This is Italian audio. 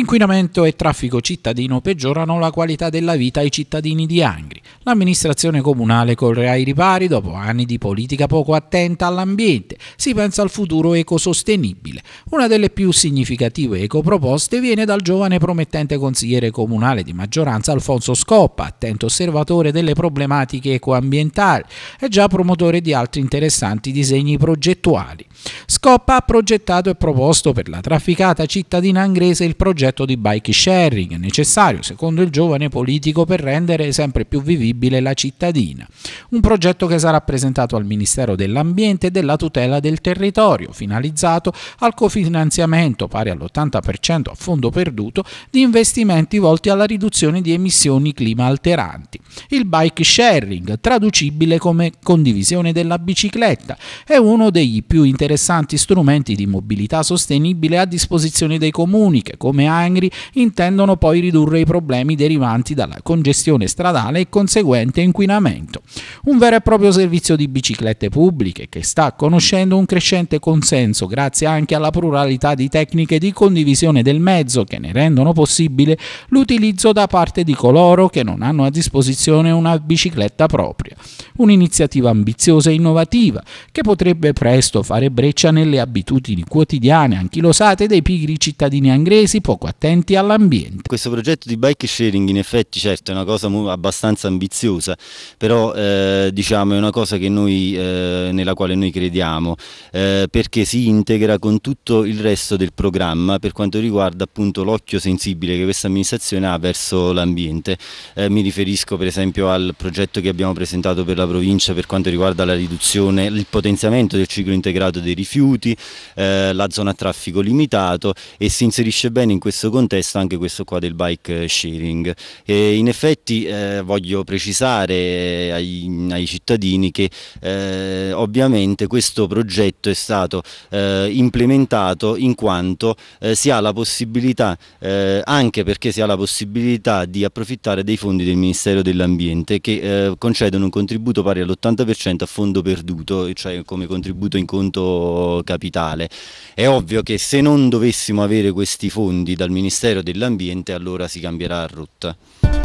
Inquinamento e traffico cittadino peggiorano la qualità della vita ai cittadini di Angri. L'amministrazione comunale corre ai ripari dopo anni di politica poco attenta all'ambiente. Si pensa al futuro ecosostenibile. Una delle più significative ecoproposte viene dal giovane promettente consigliere comunale di maggioranza Alfonso Scoppa, attento osservatore delle problematiche ecoambientali e già promotore di altri interessanti disegni progettuali. Scoppa ha progettato e proposto per la trafficata cittadina angrese il progetto concetto di bike sharing, necessario secondo il giovane politico per rendere sempre più vivibile la cittadina. Un progetto che sarà presentato al Ministero dell'Ambiente e della Tutela del Territorio, finalizzato al cofinanziamento pari all'80% a fondo perduto di investimenti volti alla riduzione di emissioni clima alteranti. Il bike sharing, traducibile come condivisione della bicicletta, è uno degli più interessanti strumenti di mobilità sostenibile a disposizione dei comuni che, come ha Angri intendono poi ridurre i problemi derivanti dalla congestione stradale e conseguente inquinamento. Un vero e proprio servizio di biciclette pubbliche che sta conoscendo un crescente consenso grazie anche alla pluralità di tecniche di condivisione del mezzo che ne rendono possibile l'utilizzo da parte di coloro che non hanno a disposizione una bicicletta propria. Un'iniziativa ambiziosa e innovativa che potrebbe presto fare breccia nelle abitudini quotidiane anchilosate dei pigri cittadini angresi poco attenti all'ambiente. Questo progetto di bike sharing in effetti certo è una cosa abbastanza ambiziosa, però eh, diciamo è una cosa noi, eh, nella quale noi crediamo, eh, perché si integra con tutto il resto del programma per quanto riguarda appunto l'occhio sensibile che questa amministrazione ha verso l'ambiente. Eh, mi riferisco per esempio al progetto che abbiamo presentato per la provincia per quanto riguarda la riduzione, il potenziamento del ciclo integrato dei rifiuti, eh, la zona a traffico limitato e si inserisce bene in questo questo contesto anche questo qua del bike sharing. E in effetti eh, voglio precisare eh, ai, ai cittadini che eh, ovviamente questo progetto è stato eh, implementato in quanto eh, si ha la possibilità, eh, anche perché si ha la possibilità di approfittare dei fondi del Ministero dell'Ambiente che concedono un contributo pari all'80% a fondo perduto, cioè come contributo in conto capitale. È ovvio che se non dovessimo avere questi fondi dal Ministero dell'Ambiente allora si cambierà rotta.